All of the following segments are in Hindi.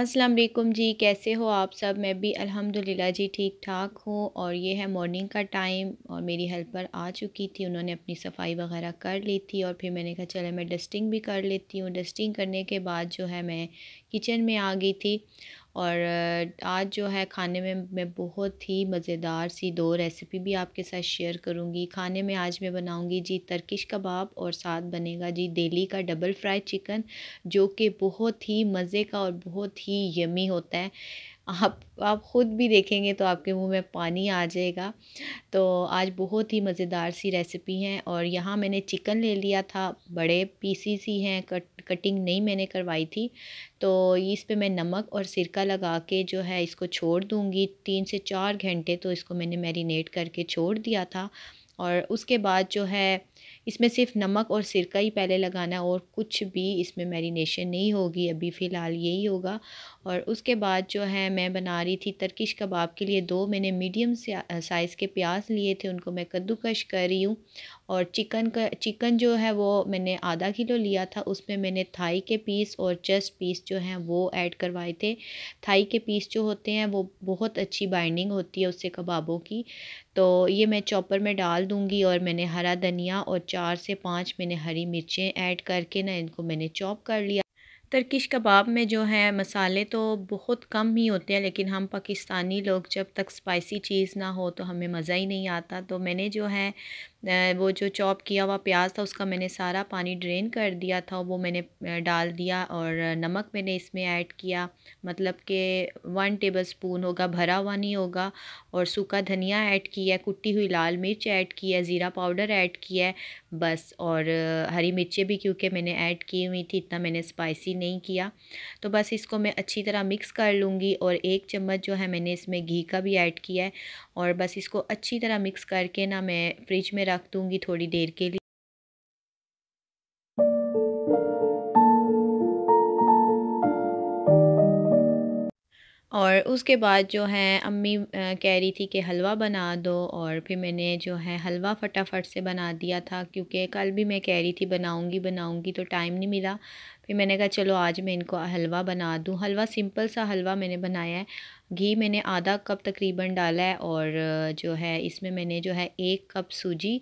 अस्सलाम वालेकुम जी कैसे हो आप सब मैं भी अल्हम्दुलिल्लाह जी ठीक ठाक हूँ और ये है मॉर्निंग का टाइम और मेरी हेल्पर आ चुकी थी उन्होंने अपनी सफाई वगैरह कर ली थी और फिर मैंने कहा चलो मैं डस्टिंग भी कर लेती हूँ डस्टिंग करने के बाद जो है मैं किचन में आ गई थी और आज जो है खाने में मैं बहुत ही मज़ेदार सी दो रेसिपी भी आपके साथ शेयर करूँगी खाने में आज मैं बनाऊँगी जी तर्किश कबाब और साथ बनेगा जी दिल्ली का डबल फ्राई चिकन जो कि बहुत ही मज़े का और बहुत ही यमी होता है आप आप ख़ुद भी देखेंगे तो आपके मुंह में पानी आ जाएगा तो आज बहुत ही मज़ेदार सी रेसिपी है और यहाँ मैंने चिकन ले लिया था बड़े पीसीस ही हैं कट कटिंग नहीं मैंने करवाई थी तो इस पे मैं नमक और सिरका लगा के जो है इसको छोड़ दूँगी तीन से चार घंटे तो इसको मैंने मैरिनेट करके छोड़ दिया था और उसके बाद जो है इसमें सिर्फ नमक और सिरका ही पहले लगाना और कुछ भी इसमें मैरिनेशन नहीं होगी अभी फ़िलहाल यही होगा और उसके बाद जो है मैं बना रही थी तर्किश कबाब के लिए दो मैंने मीडियम साइज़ के प्याज लिए थे उनको मैं कद्दूकश कर रही हूँ और चिकन का चिकन जो है वो मैंने आधा किलो लिया था उसमें मैंने थाई के पीस और चेस्ट पीस जो हैं वो ऐड करवाए थे थाई के पीस जो होते हैं वो बहुत अच्छी बाइंडिंग होती है उससे कबाबों की तो ये मैं चॉपर में डाल दूँगी और मैंने हरा धनिया और चार से पाँच मैंने हरी मिर्चें ऐड करके ना इनको मैंने चॉप कर लिया तर्किश कबाब में जो है मसाले तो बहुत कम ही होते हैं लेकिन हम पाकिस्तानी लोग जब तक स्पाइसी चीज़ ना हो तो हमें मज़ा ही नहीं आता तो मैंने जो है वो जो चॉप किया हुआ प्याज था उसका मैंने सारा पानी ड्रेन कर दिया था वो मैंने डाल दिया और नमक मैंने इसमें ऐड किया मतलब कि वन टेबल स्पून होगा भरा हुआ नहीं होगा और सूखा धनिया ऐड किया कुटी हुई लाल मिर्च ऐड की है ज़ीरा पाउडर ऐड किया बस और हरी मिर्चें भी क्योंकि मैंने ऐड की हुई थी इतना मैंने स्पाइसी नहीं किया तो बस इसको मैं अच्छी तरह मिक्स कर लूँगी और एक चम्मच जो है मैंने इसमें घी का भी ऐड किया है और बस इसको अच्छी तरह मिक्स करके ना मैं फ्रिज में रख दूँगी थोड़ी देर के लिए और उसके बाद जो है अम्मी कह रही थी कि हलवा बना दो और फिर मैंने जो है हलवा फटाफट से बना दिया था क्योंकि कल भी मैं कह रही थी बनाऊंगी बनाऊंगी तो टाइम नहीं मिला फिर मैंने कहा चलो आज मैं इनको हलवा बना दूं हलवा सिंपल सा हलवा मैंने बनाया है घी मैंने आधा कप तकरीबन डाला है और जो है इसमें मैंने जो है एक कप सूजी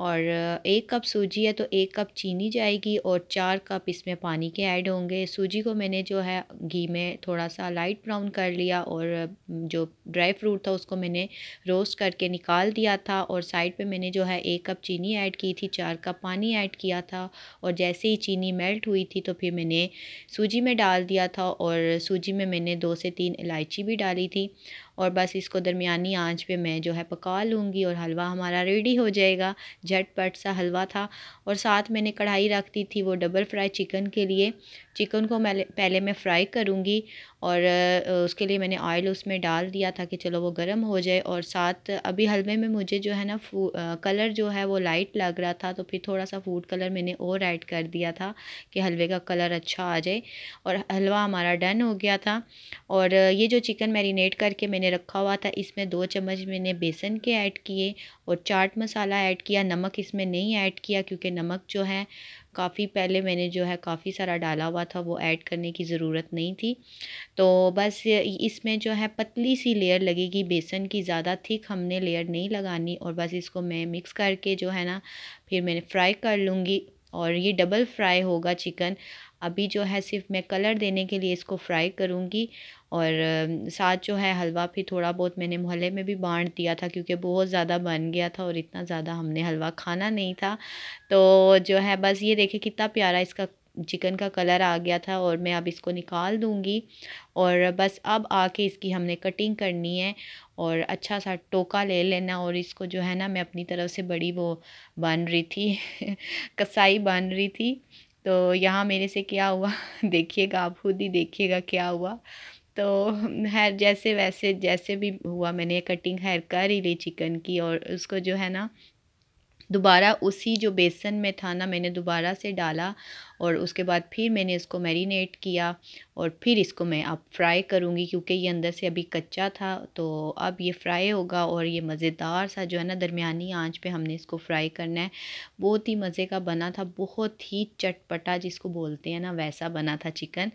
और एक कप सूजी है तो एक कप चीनी जाएगी और चार कप इसमें पानी के ऐड होंगे सूजी को मैंने जो है घी में थोड़ा सा लाइट ब्राउन कर लिया और जो ड्राई फ्रूट था उसको मैंने रोस्ट करके निकाल दिया था और साइड पे मैंने जो है एक कप चीनी ऐड की थी चार कप पानी ऐड किया था और जैसे ही चीनी मेल्ट हुई थी तो फिर मैंने सूजी में डाल दिया था और सूजी में मैंने दो से तीन इलायची भी डाली थी और बस इसको दरमियानी आंच पे मैं जो है पका लूँगी और हलवा हमारा रेडी हो जाएगा झटपट सा हलवा था और साथ मैंने कढ़ाई रख दी थी वो डबल फ्राई चिकन के लिए चिकन को मैं पहले मैं फ्राई करूँगी और उसके लिए मैंने ऑयल उसमें डाल दिया था कि चलो वो गर्म हो जाए और साथ अभी हलवे में मुझे जो है ना कलर जो है वो लाइट लग रहा था तो फिर थोड़ा सा फूड कलर मैंने और ऐड कर दिया था कि हलवे का कलर अच्छा आ जाए और हलवा हमारा डन हो गया था और ये जो चिकन मैरिनेट करके मैंने रखा हुआ था इसमें दो चम्मच मैंने बेसन के ऐड किए और चाट मसाला ऐड किया नमक इसमें नहीं ऐड किया क्योंकि नमक जो है काफ़ी पहले मैंने जो है काफ़ी सारा डाला हुआ था वो ऐड करने की ज़रूरत नहीं थी तो बस इसमें जो है पतली सी लेयर लगेगी बेसन की ज़्यादा थिक हमने लेयर नहीं लगानी और बस इसको मैं मिक्स करके जो है ना फिर मैंने फ्राई कर लूँगी और ये डबल फ्राई होगा चिकन अभी जो है सिर्फ मैं कलर देने के लिए इसको फ्राई करूँगी और साथ जो है हलवा फिर थोड़ा बहुत मैंने मोहल्ले में भी बांट दिया था क्योंकि बहुत ज़्यादा बन गया था और इतना ज़्यादा हमने हलवा खाना नहीं था तो जो है बस ये देखे कितना प्यारा इसका चिकन का कलर आ गया था और मैं अब इसको निकाल दूँगी और बस अब आके इसकी हमने कटिंग करनी है और अच्छा सा टोका ले लेना और इसको जो है ना मैं अपनी तरफ से बड़ी वो बन रही थी कसाई बन रही थी तो यहाँ मेरे से क्या हुआ देखिएगा आप खुद ही देखिएगा क्या हुआ तो हेयर जैसे वैसे जैसे भी हुआ मैंने कटिंग हेयर कर ही ली चिकन की और उसको जो है ना दोबारा उसी जो बेसन में था ना मैंने दोबारा से डाला और उसके बाद फिर मैंने इसको मैरिनेट किया और फिर इसको मैं अब फ्राई करूँगी क्योंकि ये अंदर से अभी कच्चा था तो अब ये फ्राई होगा और ये मज़ेदार सा जो है ना दरमियानी आंच पे हमने इसको फ्राई करना है बहुत ही मज़े का बना था बहुत ही चटपटा जिसको बोलते हैं ना वैसा बना था चिकन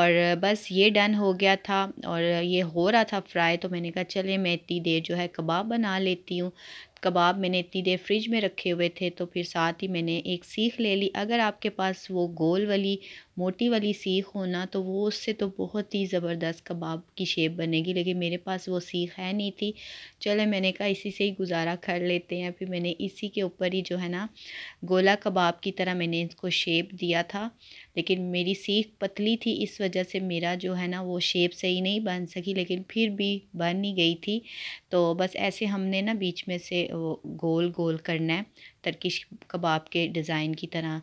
और बस ये डन हो गया था और ये हो रहा था फ्राई तो मैंने कहा चले मैं इतनी देर जो है कबाब बना लेती हूँ कबाब मैंने इतनी देर फ्रिज में रखे हुए थे तो फिर साथ ही मैंने एक सीख ले ली अगर आपके पास वो गोल वाली मोटी वाली सीख हो ना तो वो उससे तो बहुत ही ज़बरदस्त कबाब की शेप बनेगी लेकिन मेरे पास वो सीख है नहीं थी चले मैंने कहा इसी से ही गुजारा कर लेते हैं फिर मैंने इसी के ऊपर ही जो है ना गोला कबाब की तरह मैंने इसको शेप दिया था लेकिन मेरी सीख पतली थी इस वजह से मेरा जो है ना वो शेप सही नहीं बन सकी लेकिन फिर भी बन ही गई थी तो बस ऐसे हमने ना बीच में से वो गोल गोल करना है तर्किश कबाब के डिज़ाइन की तरह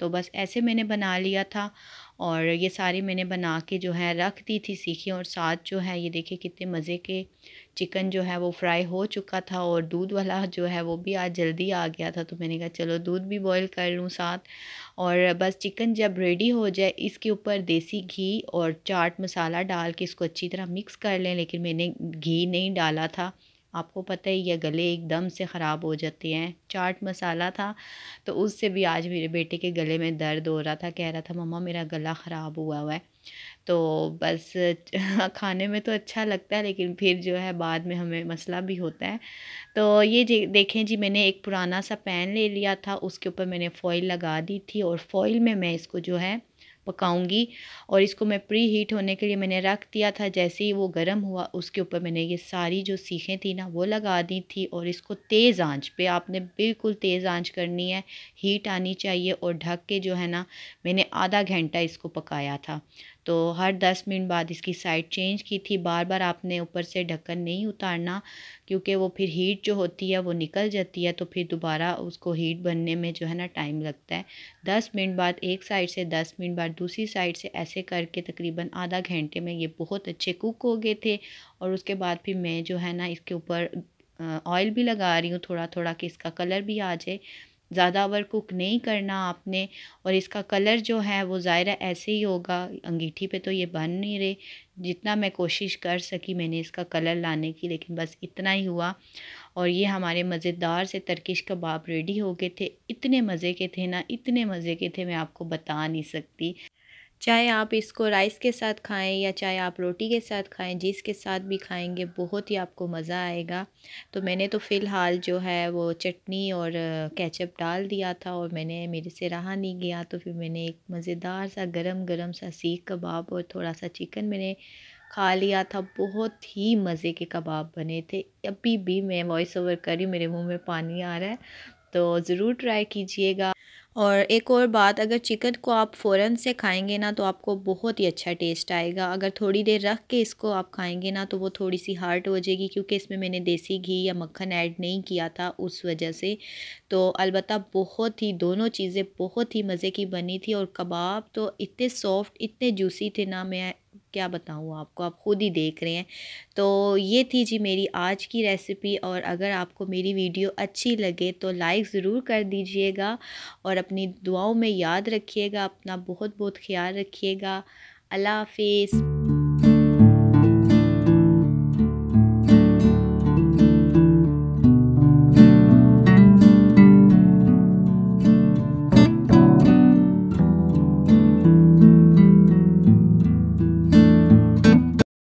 तो बस ऐसे मैंने बना लिया था और ये सारी मैंने बना के जो है रख दी थी सीखी और साथ जो है ये देखिए कितने मज़े के चिकन जो है वो फ्राई हो चुका था और दूध वाला जो है वो भी आज जल्दी आ गया था तो मैंने कहा चलो दूध भी बॉईल कर लूँ साथ और बस चिकन जब रेडी हो जाए इसके ऊपर देसी घी और चाट मसाला डाल के इसको अच्छी तरह मिक्स कर लें लेकिन मैंने घी नहीं डाला था आपको पता ही ये गले एकदम से ख़राब हो जाते हैं चाट मसाला था तो उससे भी आज मेरे बेटे के गले में दर्द हो रहा था कह रहा था मम्मा मेरा गला ख़राब हुआ हुआ है तो बस खाने में तो अच्छा लगता है लेकिन फिर जो है बाद में हमें मसला भी होता है तो ये देखें जी मैंने एक पुराना सा पैन ले लिया था उसके ऊपर मैंने फ़ॉइल लगा दी थी और फॉइल में मैं इसको जो है पकाऊंगी और इसको मैं प्री हीट होने के लिए मैंने रख दिया था जैसे ही वो गर्म हुआ उसके ऊपर मैंने ये सारी जो सीखें थी ना वो लगा दी थी और इसको तेज़ आंच पे आपने बिल्कुल तेज़ आंच करनी है हीट आनी चाहिए और ढक के जो है ना मैंने आधा घंटा इसको पकाया था तो हर दस मिनट बाद इसकी साइड चेंज की थी बार बार आपने ऊपर से ढक्कन नहीं उतारना क्योंकि वो फिर हीट जो होती है वो निकल जाती है तो फिर दोबारा उसको हीट बनने में जो है ना टाइम लगता है दस मिनट बाद एक साइड से दस मिनट बाद दूसरी साइड से ऐसे करके तकरीबन आधा घंटे में ये बहुत अच्छे कुक हो गए थे और उसके बाद फिर मैं जो है ना इसके ऊपर ऑयल भी लगा रही हूँ थोड़ा थोड़ा कि इसका कलर भी आ जाए ज़्यादा ओवर कुक नहीं करना आपने और इसका कलर जो है वो ज़ाहिर है ऐसे ही होगा अंगीठी पे तो ये बन नहीं रहे जितना मैं कोशिश कर सकी मैंने इसका कलर लाने की लेकिन बस इतना ही हुआ और ये हमारे मज़ेदार से तर्किश कबाब रेडी हो गए थे इतने मज़े के थे ना इतने मज़े के थे मैं आपको बता नहीं सकती चाहे आप इसको राइस के साथ खाएं या चाहे आप रोटी के साथ खाएं के साथ भी खाएंगे बहुत ही आपको मज़ा आएगा तो मैंने तो फ़िलहाल जो है वो चटनी और केचप डाल दिया था और मैंने मेरे से रहा नहीं गया तो फिर मैंने एक मज़ेदार सा गरम गरम सा सीख कबाब और थोड़ा सा चिकन मैंने खा लिया था बहुत ही मज़े के कबाब बने थे अभी भी मैं वॉइस ओवर करी मेरे मुँह में पानी आ रहा है तो ज़रूर ट्राई कीजिएगा और एक और बात अगर चिकन को आप फ़ौरन से खाएंगे ना तो आपको बहुत ही अच्छा टेस्ट आएगा अगर थोड़ी देर रख के इसको आप खाएंगे ना तो वो थोड़ी सी हार्ड हो जाएगी क्योंकि इसमें मैंने देसी घी या मक्खन ऐड नहीं किया था उस वजह से तो अलबत् बहुत ही दोनों चीज़ें बहुत ही मज़े की बनी थी और कबाब तो इतने सॉफ्ट इतने जूसी थे ना मैं क्या बताऊँ आपको आप ख़ुद ही देख रहे हैं तो ये थी जी मेरी आज की रेसिपी और अगर आपको मेरी वीडियो अच्छी लगे तो लाइक ज़रूर कर दीजिएगा और अपनी दुआओं में याद रखिएगा अपना बहुत बहुत ख्याल रखिएगा अल्लाह हाफिज़